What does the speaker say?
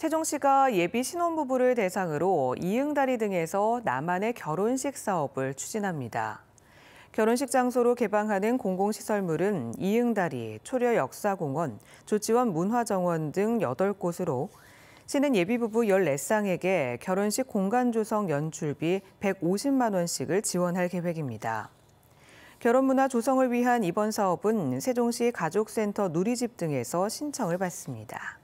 세종시가 예비 신혼부부를 대상으로 이응다리 등에서 나만의 결혼식 사업을 추진합니다. 결혼식 장소로 개방하는 공공시설물은 이응다리, 초려역사공원, 조치원 문화정원 등 8곳으로 시는 예비부부 14쌍에게 결혼식 공간 조성 연출비 150만 원씩을 지원할 계획입니다. 결혼문화 조성을 위한 이번 사업은 세종시 가족센터 누리집 등에서 신청을 받습니다.